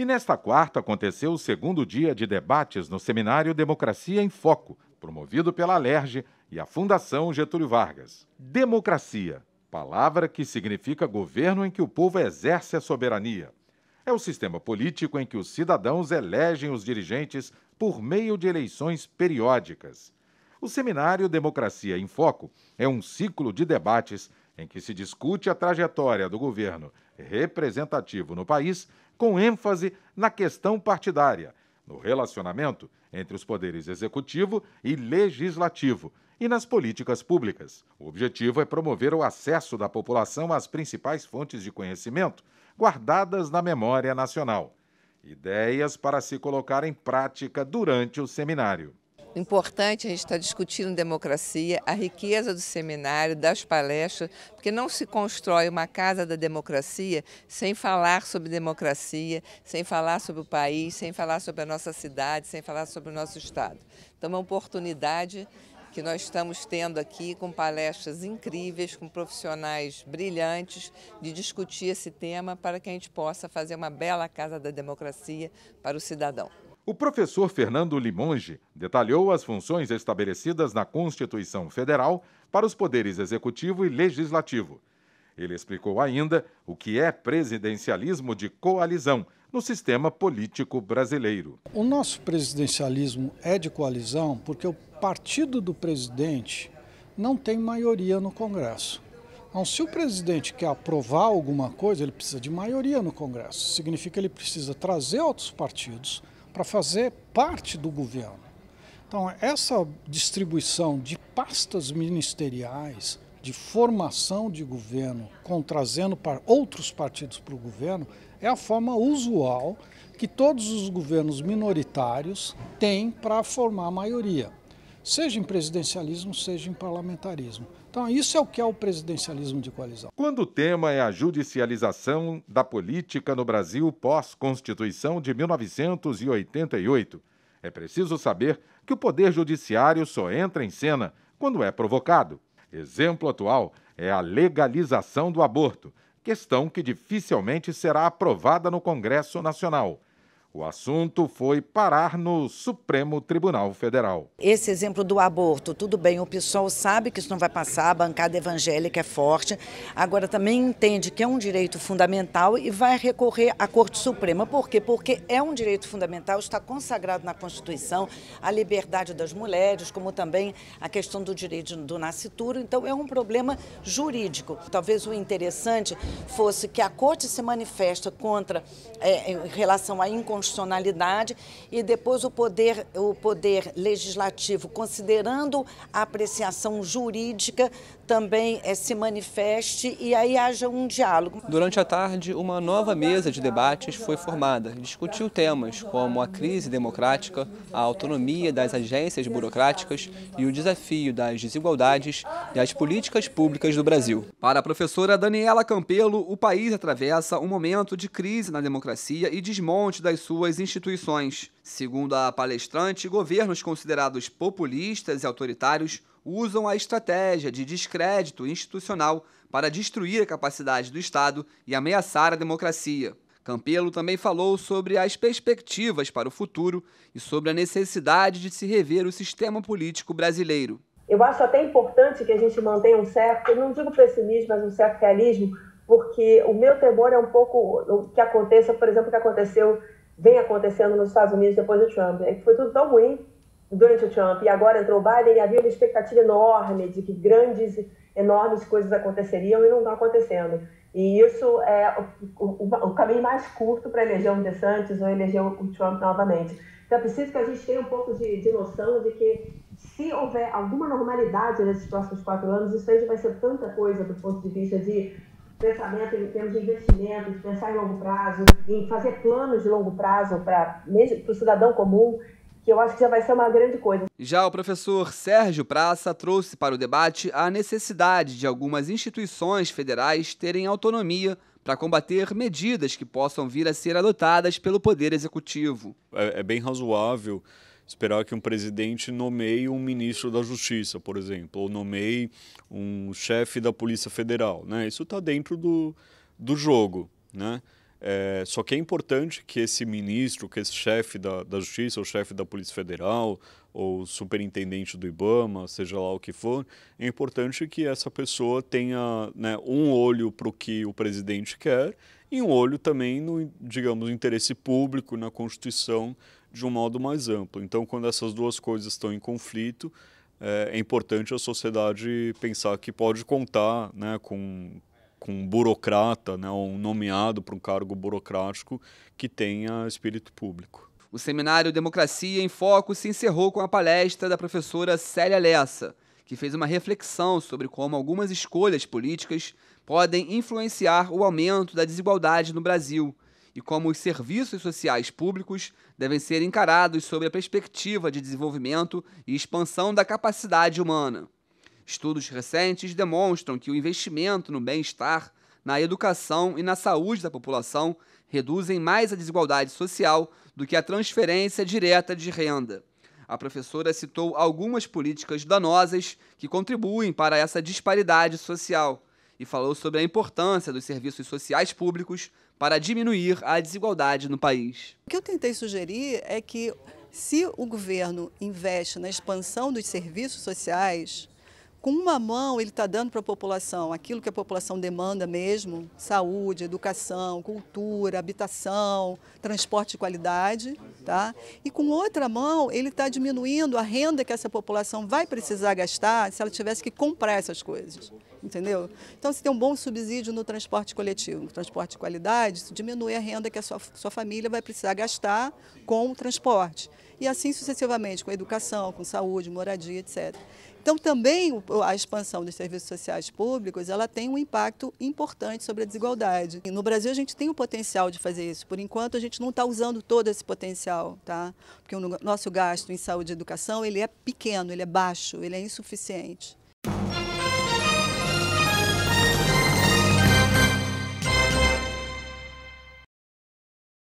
E nesta quarta aconteceu o segundo dia de debates no seminário Democracia em Foco, promovido pela Alerge e a Fundação Getúlio Vargas. Democracia, palavra que significa governo em que o povo exerce a soberania. É o sistema político em que os cidadãos elegem os dirigentes por meio de eleições periódicas. O seminário Democracia em Foco é um ciclo de debates em que se discute a trajetória do governo representativo no país com ênfase na questão partidária, no relacionamento entre os poderes executivo e legislativo e nas políticas públicas. O objetivo é promover o acesso da população às principais fontes de conhecimento guardadas na memória nacional. Ideias para se colocar em prática durante o seminário importante a gente estar tá discutindo democracia, a riqueza do seminário, das palestras, porque não se constrói uma casa da democracia sem falar sobre democracia, sem falar sobre o país, sem falar sobre a nossa cidade, sem falar sobre o nosso Estado. Então, é uma oportunidade que nós estamos tendo aqui com palestras incríveis, com profissionais brilhantes, de discutir esse tema para que a gente possa fazer uma bela Casa da Democracia para o cidadão. O professor Fernando Limonge detalhou as funções estabelecidas na Constituição Federal para os poderes executivo e legislativo. Ele explicou ainda o que é presidencialismo de coalizão no sistema político brasileiro. O nosso presidencialismo é de coalizão porque o partido do presidente não tem maioria no Congresso. Então, se o presidente quer aprovar alguma coisa, ele precisa de maioria no Congresso. Significa que ele precisa trazer outros partidos para fazer parte do governo. Então, essa distribuição de pastas ministeriais, de formação de governo, com, trazendo para outros partidos para o governo, é a forma usual que todos os governos minoritários têm para formar a maioria, seja em presidencialismo, seja em parlamentarismo. Então, isso é o que é o presidencialismo de coalizão. Quando o tema é a judicialização da política no Brasil pós-Constituição de 1988, é preciso saber que o Poder Judiciário só entra em cena quando é provocado. Exemplo atual é a legalização do aborto, questão que dificilmente será aprovada no Congresso Nacional. O assunto foi parar no Supremo Tribunal Federal. Esse exemplo do aborto, tudo bem, o PSOL sabe que isso não vai passar, a bancada evangélica é forte, agora também entende que é um direito fundamental e vai recorrer à Corte Suprema. Por quê? Porque é um direito fundamental, está consagrado na Constituição, a liberdade das mulheres, como também a questão do direito do nascituro. Então, é um problema jurídico. Talvez o interessante fosse que a Corte se manifesta contra, é, em relação à inconstitucionalidade constitucionalidade e depois o poder, o poder legislativo, considerando a apreciação jurídica, também é, se manifeste e aí haja um diálogo. Durante a tarde, uma nova mesa de debates foi formada. Discutiu temas como a crise democrática, a autonomia das agências burocráticas e o desafio das desigualdades e as políticas públicas do Brasil. Para a professora Daniela Campelo, o país atravessa um momento de crise na democracia e desmonte das suas instituições. Segundo a palestrante, governos considerados populistas e autoritários usam a estratégia de descrédito institucional para destruir a capacidade do Estado e ameaçar a democracia. Campelo também falou sobre as perspectivas para o futuro e sobre a necessidade de se rever o sistema político brasileiro. Eu acho até importante que a gente mantenha um certo, não digo pessimismo, mas um certo realismo, porque o meu temor é um pouco o que aconteça, por exemplo, o que aconteceu vem acontecendo nos Estados Unidos depois do Trump. É que Foi tudo tão ruim durante o Trump e agora entrou o Biden e havia uma expectativa enorme de que grandes, enormes coisas aconteceriam e não estão tá acontecendo. E isso é o, o, o caminho mais curto para eleger um DeSantis ou eleger o Trump novamente. Então é preciso que a gente tenha um pouco de, de noção de que se houver alguma normalidade nesses próximos quatro anos, isso aí já vai ser tanta coisa do ponto de vista de pensamento em termos de investimentos, pensar em longo prazo, em fazer planos de longo prazo para o cidadão comum, que eu acho que já vai ser uma grande coisa. Já o professor Sérgio Praça trouxe para o debate a necessidade de algumas instituições federais terem autonomia para combater medidas que possam vir a ser adotadas pelo Poder Executivo. É, é bem razoável esperar que um presidente nomeie um ministro da Justiça, por exemplo, ou nomeie um chefe da Polícia Federal. Né? Isso está dentro do, do jogo. Né? É, só que é importante que esse ministro, que esse chefe da, da Justiça, ou chefe da Polícia Federal, ou superintendente do IBAMA, seja lá o que for, é importante que essa pessoa tenha né, um olho para o que o presidente quer e um olho também no, digamos, interesse público, na Constituição de um modo mais amplo. Então, quando essas duas coisas estão em conflito, é, é importante a sociedade pensar que pode contar né, com, com um burocrata, né, um nomeado para um cargo burocrático que tenha espírito público. O seminário Democracia em Foco se encerrou com a palestra da professora Célia Lessa, que fez uma reflexão sobre como algumas escolhas políticas podem influenciar o aumento da desigualdade no Brasil e como os serviços sociais públicos devem ser encarados sob a perspectiva de desenvolvimento e expansão da capacidade humana. Estudos recentes demonstram que o investimento no bem-estar, na educação e na saúde da população reduzem mais a desigualdade social do que a transferência direta de renda. A professora citou algumas políticas danosas que contribuem para essa disparidade social e falou sobre a importância dos serviços sociais públicos para diminuir a desigualdade no país. O que eu tentei sugerir é que, se o governo investe na expansão dos serviços sociais, com uma mão ele está dando para a população aquilo que a população demanda mesmo: saúde, educação, cultura, habitação, transporte de qualidade, tá? E com outra mão ele está diminuindo a renda que essa população vai precisar gastar se ela tivesse que comprar essas coisas, entendeu? Então se tem um bom subsídio no transporte coletivo, no transporte de qualidade, isso diminui a renda que a sua, sua família vai precisar gastar com o transporte e assim sucessivamente, com educação, com saúde, moradia, etc. Então, também a expansão dos serviços sociais públicos, ela tem um impacto importante sobre a desigualdade. E no Brasil, a gente tem o potencial de fazer isso. Por enquanto, a gente não está usando todo esse potencial, tá? Porque o nosso gasto em saúde e educação, ele é pequeno, ele é baixo, ele é insuficiente.